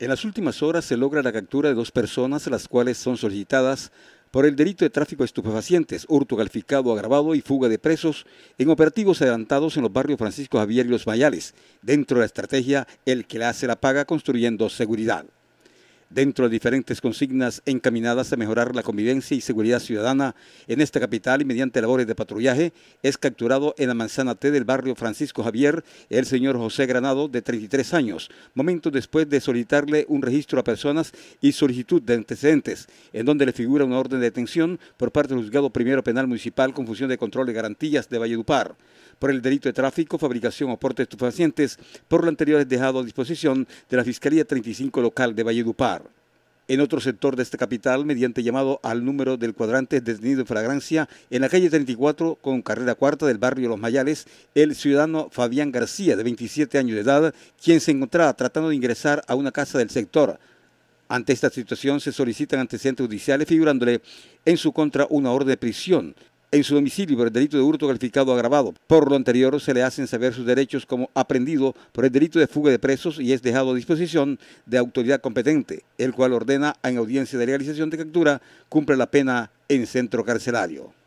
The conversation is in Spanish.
En las últimas horas se logra la captura de dos personas, las cuales son solicitadas por el delito de tráfico de estupefacientes, hurto calificado agravado y fuga de presos en operativos adelantados en los barrios Francisco Javier y Los Mayales, dentro de la estrategia El que la hace la paga construyendo seguridad dentro de diferentes consignas encaminadas a mejorar la convivencia y seguridad ciudadana en esta capital y mediante labores de patrullaje, es capturado en la manzana T del barrio Francisco Javier el señor José Granado, de 33 años, momentos después de solicitarle un registro a personas y solicitud de antecedentes, en donde le figura una orden de detención por parte del juzgado primero penal municipal con función de control de garantías de Valledupar por el delito de tráfico, fabricación o porte de estupefacientes, por lo anterior es dejado a disposición de la Fiscalía 35 local de Valledupar en otro sector de esta capital mediante llamado al número del cuadrante detenido en Fragancia, en la calle 34 con carrera cuarta del barrio Los Mayales, el ciudadano Fabián García, de 27 años de edad, quien se encontraba tratando de ingresar a una casa del sector. Ante esta situación se solicitan antecedentes judiciales figurándole en su contra una orden de prisión en su domicilio por el delito de hurto calificado agravado. Por lo anterior, se le hacen saber sus derechos como aprendido por el delito de fuga de presos y es dejado a disposición de autoridad competente, el cual ordena en audiencia de legalización de captura, cumple la pena en centro carcelario.